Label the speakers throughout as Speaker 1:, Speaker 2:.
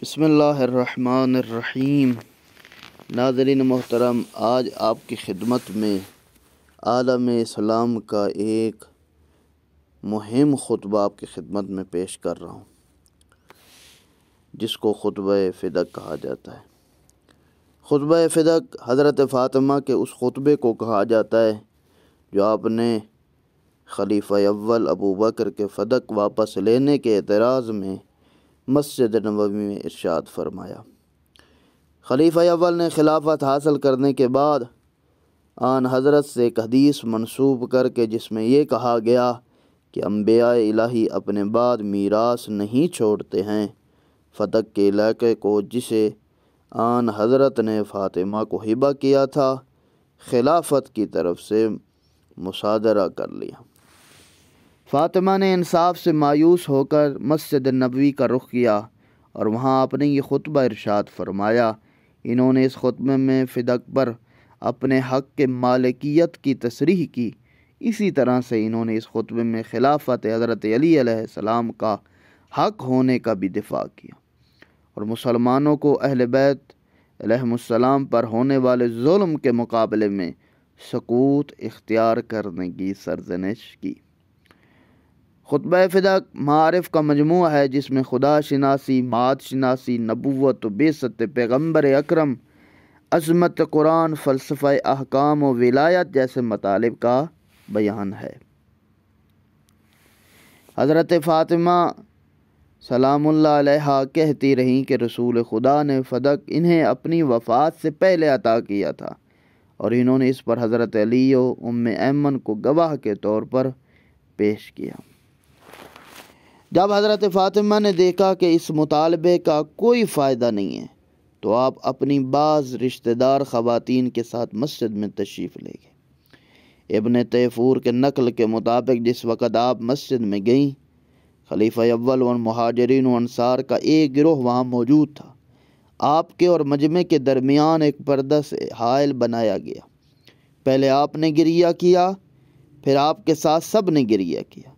Speaker 1: बसमीम नाजरीन मोहतरम आज आपकी खिदमत में आलम इस्लाम का एक मुहिम खुतबा आपकी खिदमत में पेश कर रहा हूँ जिसको खुतब फ़िदक कहा जाता है खुतब फ़िदक हज़रत फ़ातिमा के उस खुतबे को कहा जाता है जो आपने खलीफ़ अव्वल अबू बकर के फ़दक वापस लेने के एतराज़ में मस्जिद नबी में इर्शाद फरमाया खलीफ़ अव्वल ने खिलाफत हासिल करने के बाद आन हज़रत से एक हदीस मनसूब करके जिसमें यह कहा गया कि अम्बिया इलाही अपने बाद मीरास नहीं छोड़ते हैं फतक के इलाके को जिसे आन हज़रत ने फ़ातिमा को हिबा किया था खिलाफत की तरफ से मुसादरा कर लिया फ़ातिमा ने इंसाफ से मायूस होकर मस्जिद नबवी का रुख किया और वहाँ अपने ये खुतबा इरशाद फरमाया इन्होंने इस खुतबे में फिदक पर अपने हक़ के मालिकियत की तस्रीह की इसी तरह से इन्होंने इस खुतबे में खिलाफत हज़रत अली का हक़ होने का भी दिफा किया और मुसलमानों को अहल बैतम पर होने वाले जुल्म के मुकाबले में सकूत इख्तियार करने की सरजनश की खुतब फ़िदा मारफ़ का मजमू है जिसमें खुदा शनासी मात शनासी नबूत बेसत पैगम्बर अक्रम अजमत कुरान फ़लसफ़ा अहकाम व विलायत जैसे मतालब का बयान है हज़रत फ़ातिमा सलाम कहती रहीं कि रसूल खुदा ने फ़दक इन्हें अपनी वफ़ात से पहले अता किया था और इन्होंने इस पर हज़रत अली उम ऐमन को गवाह के तौर पर पेश किया जब हज़रत फ़ातिमा ने देखा कि इस मुतालबे का कोई फ़ायदा नहीं है तो आप अपनी बाज़ रिश्तेदार ख़वातीन के साथ मस्जिद में तशरीफ़ ले गए इबन तैफूर के नकल के मुताबिक जिस वक़्त आप मस्जिद में गईं खलीफा अव्वल और महाजरीन अनसार का एक गिरोह वहाँ मौजूद था आपके और मजमे के दरमियान एक पर्दा से हायल बनाया गया पहले आपने गिरिया किया फिर आपके साथ सब ने गिरिया किया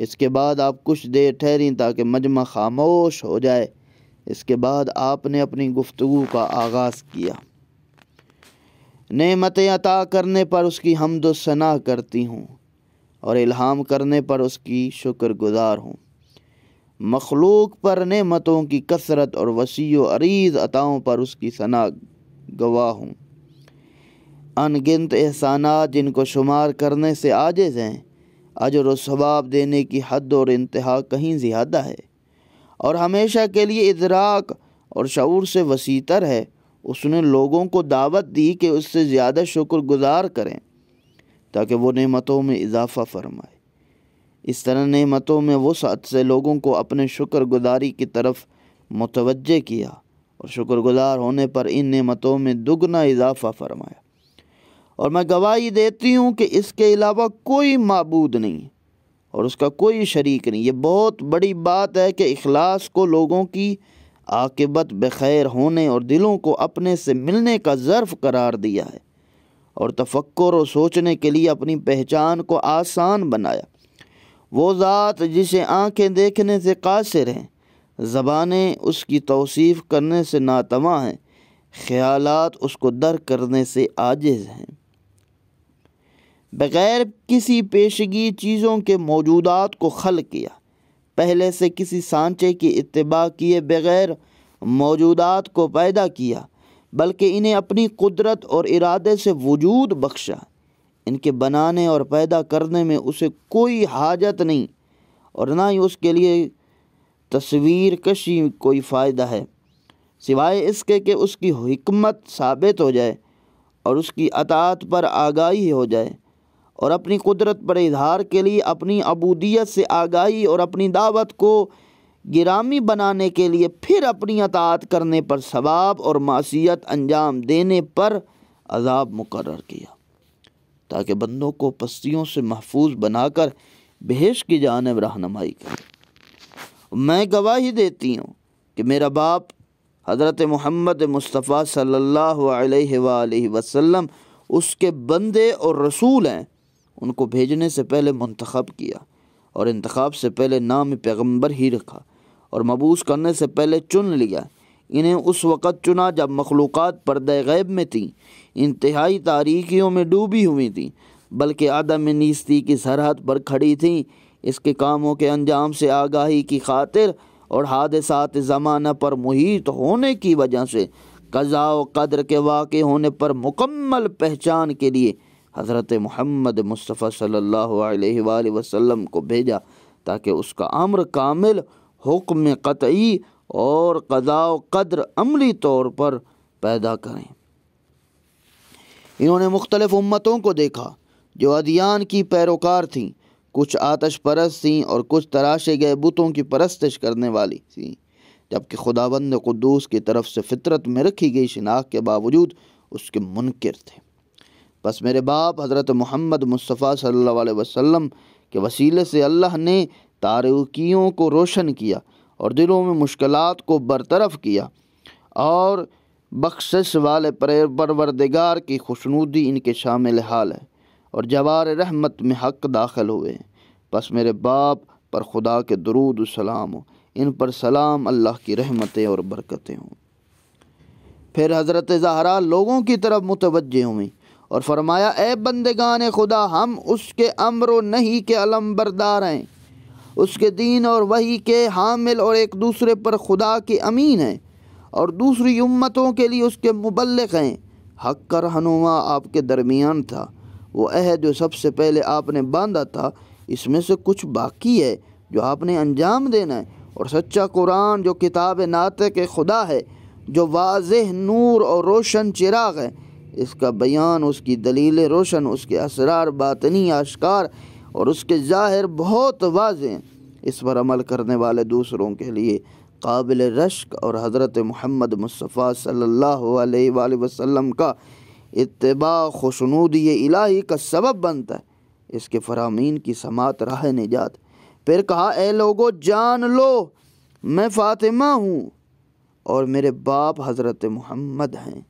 Speaker 1: इसके बाद आप कुछ देर ठहरी ताकि मजमा खामोश हो जाए इसके बाद आपने अपनी गुफ्तु का आगाज़ किया नमतें अता करने पर उसकी हमदोसना करती हूँ और इल्हाम करने पर उसकी शुक्रगुजार हूँ मखलूक पर नमतों की कसरत और वसी अरीज़ अताओं पर उसकी सना गवाह हूँ अनगिनत एहसाना जिनको शुमार करने से आजिज़ हैं अजर व देने की हद और इंतहा कहीं ज़्यादा है और हमेशा के लिए इधराक और शूर से वसीतर है उसने लोगों को दावत दी कि उससे ज़्यादा शुक्रगुजार करें ताकि वो नमतों में इजाफ़ा फरमाए इस तरह नमतों में वसअत से लोगों को अपने गुज़ारी की तरफ मुतवजह किया और शुक्रगुजार होने पर इन नमतों में दुगना इजाफ़ा फरमाया और मैं गवाही देती हूँ कि इसके अलावा कोई मबूद नहीं और उसका कोई शरीक नहीं ये बहुत बड़ी बात है कि अखलास को लोगों की आकबत बखैर होने और दिलों को अपने से मिलने का ज़र्फ़ करार दिया है और तफक्र और सोचने के लिए अपनी पहचान को आसान बनाया वो ज़ात जिसे आंखें देखने से कासिर हैं ज़बानें उसकी तोसीफ़ करने से नातवा हैं ख्यालात उसको दर करने से आजिज़ हैं बग़ैर किसी पेशगी चीज़ों के मौजूदात को खल किया पहले से किसी सांचे की इतबा किए बग़ैर मौजूदात को पैदा किया बल्कि इन्हें अपनी कुदरत और इरादे से वजूद बख्शा इनके बनाने और पैदा करने में उसे कोई हाजत नहीं और ना ही उसके लिए तस्वीर कशी कोई फ़ायदा है सिवाय इसके कि उसकी हमत साबित हो जाए और उसकी अतात पर आगाही हो जाए और अपनी कुदरत पर इजहार के लिए अपनी अबूदियत से आगाही और अपनी दावत को गिरामी बनाने के लिए फिर अपनी अतात करने पर सवाब और मासीत अंजाम देने पर अजाब मुकर किया ताकि बंदों को पस्तियों से महफूज बनाकर बहेश की जानब रहनमाई करे मैं गवाही देती हूँ कि मेरा बाप हज़रत मोहम्मद मुस्तफ़ा सल्ला वसलम उसके बंदे और रसूल हैं उनको भेजने से पहले मंतखब किया और इंतखब से पहले नाम पैगम्बर ही रखा और मबूस करने से पहले चुन लिया इन्हें उस वक़्त चुना जब मखलूक पर गैब में थी इंतहाई तारीखियों में डूबी हुई थी बल्कि आदम नीस्ती की सरहद पर खड़ी थी इसके कामों के अंजाम से आगाही की खातिर और हादसात ज़माना पर मुहित होने की वजह से कज़ा व कदर के वाक़ होने पर मुकम्मल पहचान के लिए हज़रत महमद मुस्तफ़ा सल्ला वसम को भेजा ताकि उसका अम्र कामिल हुक्म कतई और कदाव कदर अमली तौर पर पैदा करें इन्होंने मुख्तलिफ़ उम्मतों को देखा जो अदियान की पैरोकार थीं कुछ आतश परस्त थीं और कुछ तराशे गए बुतों की परस्तश करने वाली थीं जबकि खुदाबंद कुदूस की तरफ से फितरत में रखी गई शिनाख के बावजूद उसके मुनकर थे बस मेरे बाप हज़रत मोहम्मद मुस्तफ़ा सल्लल्लाहु अलैहि वसल्लम के वसीले से अल्लाह ने तारकियों को रोशन किया और दिलों में मुश्किल को बरतरफ किया और बख्शिश वाले परवरदगार की खुशनुदी इनके शामिल हाल है और जवार रहमत में हक दाखिल हुए बस मेरे बाप पर खुदा के दरूद सलाम हो इन पर सलाम अल्लाह की रहमतें और बरकतें हों फिर हज़रत जहरा लोगों की तरफ मुतवजह हुई और फरमाया ए बंदगान खुदा हम उसके अम्र व नहीं के अलम बरदार हैं उसके दीन और वही के हामिल और एक दूसरे पर खुदा के अमीन हैं और दूसरी उम्मतों के लिए उसके मुबलक हैं हक का रहनुमा आपके दरमियान था वो अहद जो सबसे पहले आपने बांधा था इसमें से कुछ बाकी है जो आपने अंजाम देना है और सच्चा कुरान जो किताब नात के खुदा है जो वाज नूर और रोशन चिराग है इसका बयान उसकी दलील रोशन उसके असरार बातनी आशकार और उसके ज़ाहिर बहुत वाज हैं इस पर अमल करने वाले दूसरों के लिए काबिल रश्क और हज़रत महमद मुस्तफ़ा सल्लल्लाहु अलैहि वसल्लम का इतबा खुशनूद इलाही का सबब बनता है इसके फरामीन की समात राह निजात फिर कहा ए लोगो जान लो मैं फ़ातिमा हूँ और मेरे बाप हज़रत मोहम्मद हैं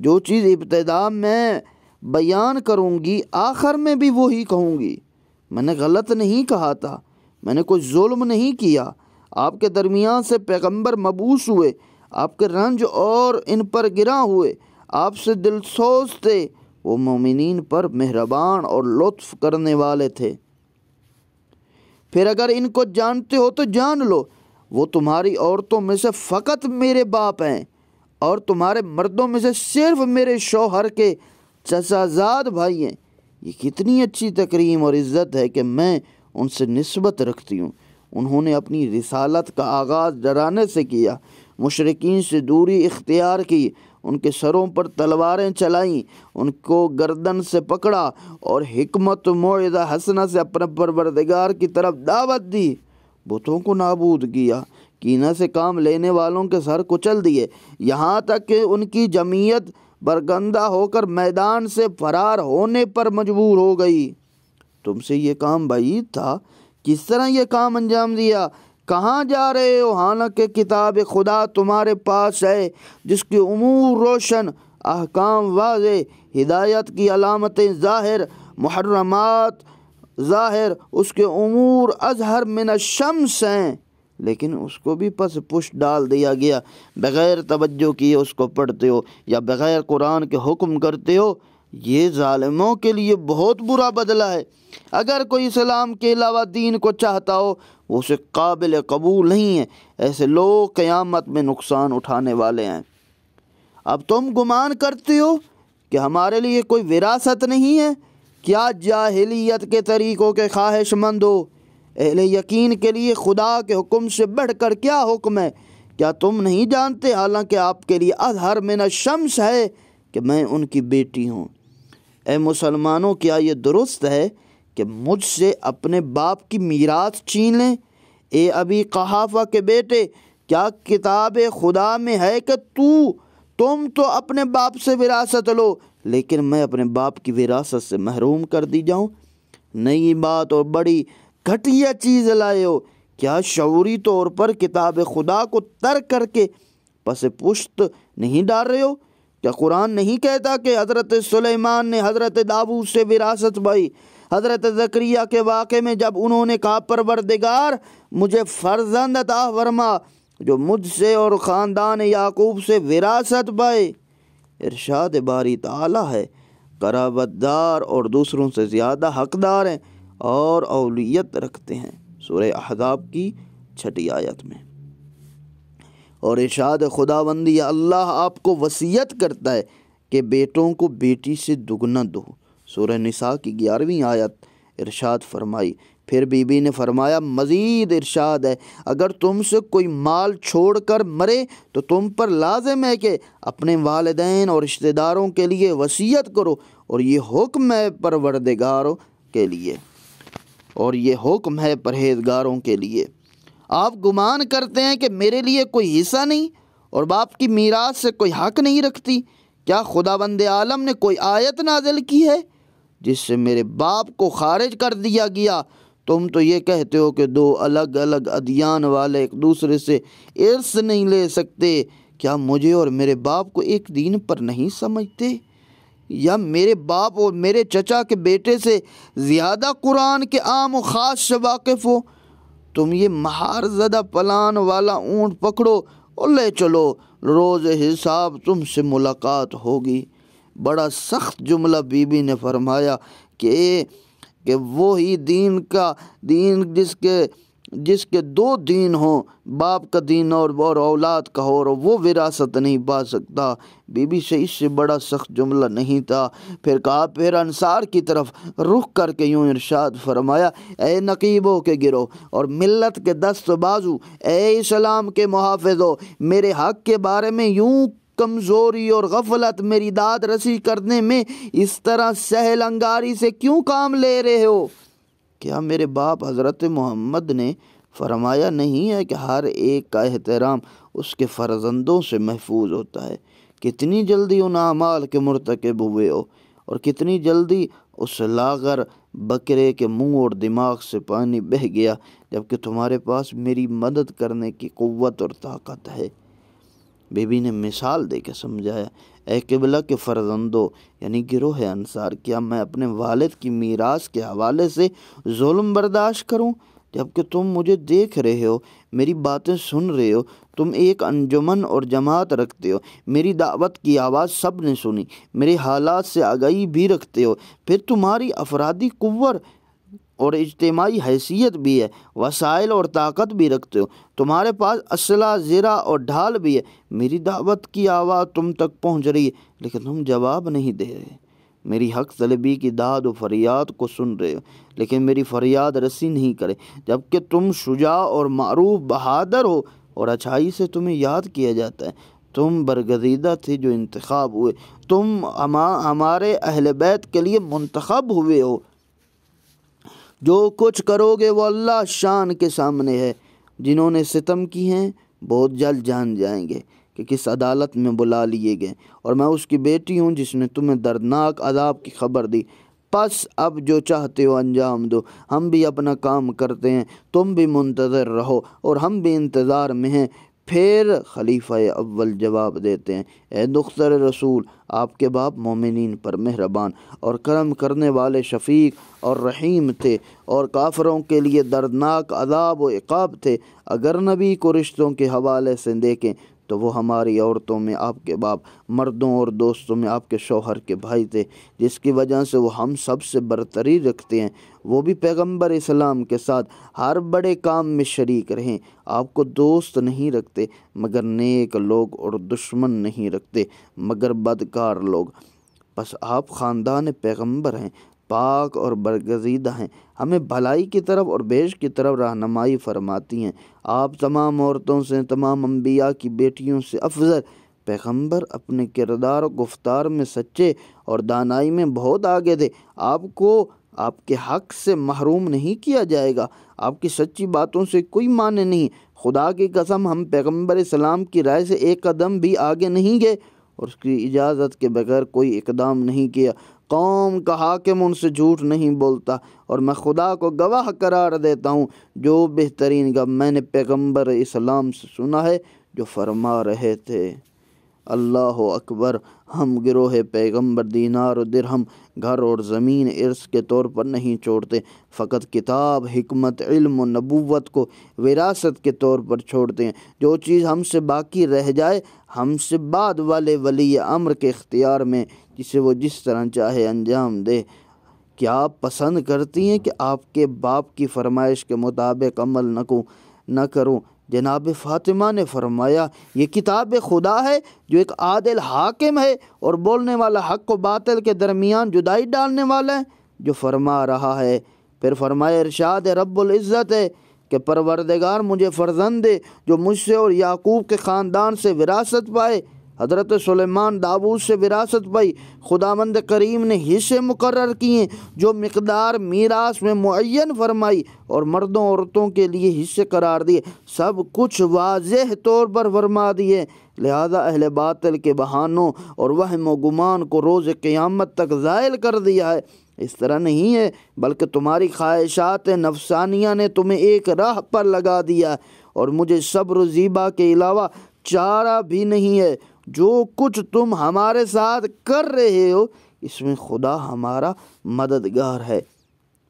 Speaker 1: जो चीज़ इब्तदा में बयान करूँगी आखिर में भी वही कहूँगी मैंने गलत नहीं कहा था मैंने कोई जुल्म नहीं किया आपके दरमियान से पैगंबर मबूस हुए आपके रंज और इन पर गिरा हुए आपसे दिल सोच थे वो ममिन पर मेहरबान और लुत्फ करने वाले थे फिर अगर इनको जानते हो तो जान लो वो तुम्हारी औरतों में से फ़कत मेरे बाप हैं और तुम्हारे मर्दों में से सिर्फ मेरे शौहर के चचाजाद भाई हैं ये कितनी अच्छी तकरीम और इज़्ज़त है कि मैं उनसे नस्बत रखती हूँ उन्होंने अपनी रिसालत का आगाज़ डराने से किया मशरकिन से दूरी इख्तियार की उनके सरों पर तलवारें चलाईं उनको गर्दन से पकड़ा और हमत मोदा हसना से अपने परवरदगार की तरफ दावत दी बुतों को नाबूद किया कीना से काम लेने वालों के सर कुचल दिए यहाँ तक कि उनकी जमीयत बरगंदा होकर मैदान से फरार होने पर मजबूर हो गई तुमसे ये काम भाई था किस तरह ये काम अंजाम दिया कहाँ जा रहे हो हालांकि किताब खुदा तुम्हारे पास है जिसके उमूर रोशन अहकाम वाज हिदायत की अलामतें ज़ाहिर मुहर्रमात ज़ाहिर उसके अमूर अजहर मिन शम्स हैं लेकिन उसको भी पस पुश डाल दिया गया बग़ैर तवज्जो किए उसको पढ़ते हो या बग़ैर कुरान के हुक्म करते हो ये ालमों के लिए बहुत बुरा बदला है अगर कोई इस्लाम के अलावा दीन को चाहता हो वो उसे काबिल कबूल नहीं है ऐसे लोग क़यामत में नुकसान उठाने वाले हैं अब तुम गुमान करते हो कि हमारे लिए कोई विरासत नहीं है क्या जाहिलियत के तरीक़ों के ख्वाहिशमंद हो अहले यकीन के लिए खुदा के हुक्म से बढ़ कर क्या हुक्म है क्या तुम नहीं जानते हालांकि आपके लिए अजहर में न शम्स है कि मैं उनकी बेटी हूँ ए मुसलमानों क्या ये दुरुस्त है कि मुझसे अपने बाप की मीरात छीन लें ए अभी कहाफा के बेटे क्या किताब खुदा में है कि तू तुम तो अपने बाप से विरासत लो लेकिन मैं अपने बाप की विरासत से महरूम कर दी जाऊँ नई बात और बड़ी घटिया चीज़ लाए हो क्या शौरी तौर पर किताब खुदा को तर करके पस पुश्त नहीं डाल रहे हो क्या कुरान नहीं कहता कि हज़रत सुलेमान ने हज़रत दाबू से विरासत भाई हज़रत जक्रिया के वाक़े में जब उन्होंने कहा परवरदिगार मुझे फर्जंद वर्मा जो मुझसे और ख़ानदान याकूब से विरासत भाई इरशाद बारी ताला है कराबतदार और दूसरों से ज़्यादा हकदार हैं और अवलियत रखते हैं सूर्य अहदाब की छठी आयत में और इरशाद खुदाबंदी अल्लाह आपको वसीयत करता है कि बेटों को बेटी से दुगना दो सूर्य निसा की ग्यारहवीं आयत इरशाद फरमाई फिर बीबी ने फरमाया मज़ीद इरशाद है अगर तुमसे कोई माल छोड़ कर मरे तो तुम पर लाजम है कि अपने वालदेन और रिश्तेदारों के लिए वसीयत करो और ये हुक्म है परवरदगारों के लिए और ये हुक्म है परहेजगारों के लिए आप गुमान करते हैं कि मेरे लिए कोई हिस्सा नहीं और बाप की मीरात से कोई हक नहीं रखती क्या खुदा बंद आलम ने कोई आयत नाजिल की है जिससे मेरे बाप को खारिज कर दिया गया तुम तो ये कहते हो कि दो अलग अलग अदियान वाले एक दूसरे से इर्स नहीं ले सकते क्या मुझे और मेरे बाप को एक दिन पर नहीं समझते या मेरे बाप और मेरे चचा के बेटे से ज़्यादा कुरान के आम और ख़ास से वाकिफ़ हो तुम ये महार ज़्यादा पलान वाला ऊँट पकड़ो और ले चलो रोज़ हिसाब तुमसे मुलाकात होगी बड़ा सख्त जुमला बीबी ने फरमाया कि कि वो ही दीन का दीन जिसके जिसके दो दीन हों बाप का दीन और और औलाद का हो और वो विरासत नहीं पा सकता बीबी से इससे बड़ा सख्त जुमला नहीं था फिर कहा फिर अनसार की तरफ रुख करके यूं इरशाद फरमाया ए नकीबों के गिरो और मिल्लत के दस्त बाजू ए इस्लाम के मुहाफ़ो मेरे हक के बारे में यूं कमज़ोरी और गफलत मेरी दाद रसी करने में इस तरह सहल अंगारी से क्यों काम ले रहे हो क्या मेरे बाप हज़रत मोहम्मद ने फरमाया नहीं है कि हर एक का एहतराम उसके फर्जंदों से महफूज होता है कितनी जल्दी उन आमाल के मरतकब हुए हो और कितनी जल्दी उस लागर बकरे के मुंह और दिमाग से पानी बह गया जबकि तुम्हारे पास मेरी मदद करने की क़वत और ताकत है बीबी ने मिसाल देकर समझाया ए किबला के फर्जंदो यानी गिरोह अंसार क्या मैं अपने वालिद की मीरास के हवाले से जुल्म बर्दाश्त करूं जबकि तुम मुझे देख रहे हो मेरी बातें सुन रहे हो तुम एक अंजुमन और जमात रखते हो मेरी दावत की आवाज़ सब ने सुनी मेरे हालात से आगही भी रखते हो फिर तुम्हारी अफरादी कुवर और इज्तमाही हैसियत भी है वसाइल और ताकत भी रखते हो तुम्हारे पास असला ज़रा और ढाल भी है मेरी दावत की आवाज़ तुम तक पहुँच रही है लेकिन तुम जवाब नहीं दे रहे मेरी हक तलबी की दाद व फरियाद को सुन रहे हो लेकिन मेरी फरियाद रसी नहीं करे जबकि तुम शुजा और मरूफ बहादुर हो और अच्छाई से तुम्हें याद किया जाता है तुम बरगदीदा थे जो इंतखब हुए तुम हमा हमारे अहल बैत के लिए मंतखब हुए हो जो कुछ करोगे वो अल्लाह शान के सामने है जिन्होंने सितम की हैं बहुत जल्द जान जाएंगे कि किस अदालत में बुला लिए गए और मैं उसकी बेटी हूँ जिसने तुम्हें दर्दनाक अदाब की खबर दी बस अब जो चाहते हो अंजाम दो हम भी अपना काम करते हैं तुम भी मुंतज़र रहो और हम भी इंतज़ार में हैं फिर खलीफा अव्वल जवाब देते हैं ए दुख्तर रसूल आपके बाप मोमिन पर मेहरबान और करम करने वाले शफीक और रहीम थे और काफरों के लिए दर्दनाक अदाब व इकाब थे अगर नबी को रिश्तों के हवाले से देखें तो वो हमारी औरतों में आपके बाप मर्दों और दोस्तों में आपके शौहर के भाई थे जिसकी वजह से वो हम सब से बरतरी रखते हैं वो भी पैगंबर इस्लाम के साथ हर बड़े काम में शरीक रहें आपको दोस्त नहीं रखते मगर नेक लोग और दुश्मन नहीं रखते मगर बदकार लोग बस आप ख़ानदान पैगंबर हैं पाक और बरगजीदा हैं हमें भलाई की तरफ और बेश की तरफ रहनमाई फरमाती हैं आप तमाम औरतों से तमाम अम्बिया की बेटियों से अफजल पैगम्बर अपने किरदार और गुफ्तार में सच्चे और दानाई में बहुत आगे थे आपको आपके हक से महरूम नहीं किया जाएगा आपकी सच्ची बातों से कोई माने नहीं खुदा की कसम हम पैगम्बर सलाम की राय से एक कदम भी आगे नहीं गए और उसकी इजाज़त के बगैर कोई इकदाम नहीं किया कौम का हाकिम उनसे झूठ नहीं बोलता और मैं खुदा को गवाह करार देता हूँ जो बेहतरीन का मैंने पैगम्बर इस्लाम से सुना है जो फरमा रहे थे अल्लाह अकबर हम गिरोह पैगंबर दीनार और दिरहम घर और ज़मीन इर्स के तौर पर नहीं छोड़ते फ़कत किताब हमत इल्म नबूवत को विरासत के तौर पर छोड़ते हैं जो चीज़ हमसे बाकी रह जाए हमसे बाद वाले वली अमर के इख्तियार में जिसे वो जिस तरह चाहे अंजाम दे क्या आप पसंद करती हैं कि आपके बाप की फरमाइश के मुताबिक अमल न को न करूँ जनाब फातिमा ने फरमाया ये किताब खुदा है जो एक आदिल हाकिम है और बोलने वाला हक व बातिल के दरमियान जुदाई डालने वाला है जो फरमा रहा है फिर फरमाया इरशाद रब्ज़त है कि परवरदगार मुझे फर्जंद दे जो मुझसे और याकूब के ख़ानदान से विरासत पाए हज़रत सलेमान दाऊद से विरासत पाई खुदामंद करीम ने हिस्से मुकर किए जो मकदार मीरास में मुन फरमाई और मर्दों औरतों के लिए हिस्से करार दिए सब कुछ वाज तौर पर फरमा दिए लिहाजा अहल बातिल के बहानों और वहम गुमान को रोज़ क़्यामत तक ज़ायल कर दिया है इस तरह नहीं है बल्कि तुम्हारी ख्वाहिशात नफसानिया ने तुम्हें एक राह पर लगा दिया और मुझे सब्र ज़ीबा के अलावा चारा भी नहीं है जो कुछ तुम हमारे साथ कर रहे हो इसमें खुदा हमारा मददगार है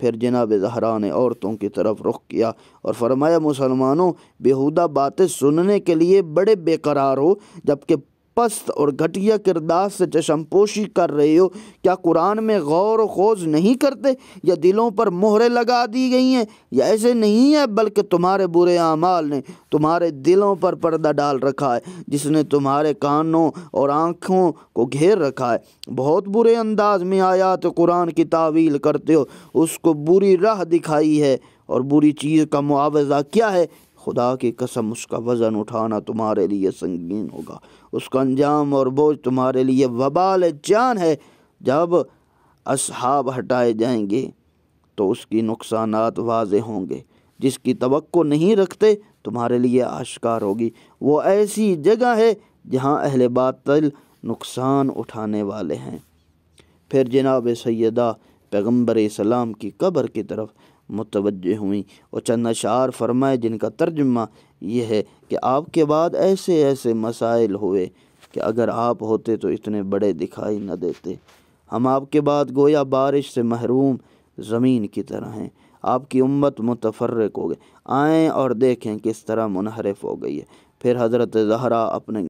Speaker 1: फिर जनाब जहरा ने औरतों की तरफ रुख किया और फरमाया मुसलमानों बेहूदा बातें सुनने के लिए बड़े बेकरार हो जबकि पस्त और घटिया किरदार से चशमपोशी कर रहे हो क्या कुरान में गौर खोज नहीं करते या दिलों पर मोहरें लगा दी गई हैं या ऐसे नहीं है बल्कि तुम्हारे बुरे आमाल ने तुम्हारे दिलों पर पर्दा डाल रखा है जिसने तुम्हारे कानों और आँखों को घेर रखा है बहुत बुरे अंदाज में आया तो कुरान की तावील करते हो उसको बुरी राह दिखाई है और बुरी चीज़ का मुआवजा क्या है खुदा की कसम उसका वज़न उठाना तुम्हारे लिए संगीन होगा उसका अंजाम और बोझ तुम्हारे लिए वबाल जान है जब असहाब हटाए जाएंगे तो उसकी नुकसान वाज होंगे जिसकी तो नहीं रखते तुम्हारे लिए आश्कार होगी वो ऐसी जगह है जहाँ अहल बातल नुकसान उठाने वाले हैं फिर जनाब सैदा पैगम्बर सलाम की कब्र की तरफ मुतवज हुई और चंद अशार फरमाए जिनका तर्जमा यह है कि आपके बाद ऐसे ऐसे मसाइल हुए कि अगर आप होते तो इतने बड़े दिखाई न देते हम आपके बाद गोया बारिश से महरूम ज़मीन की तरह हैं आपकी उम्मत मुतफरक हो गई आएँ और देखें किस तरह मुनहरफ हो गई है फिर हज़रत जहरा अपने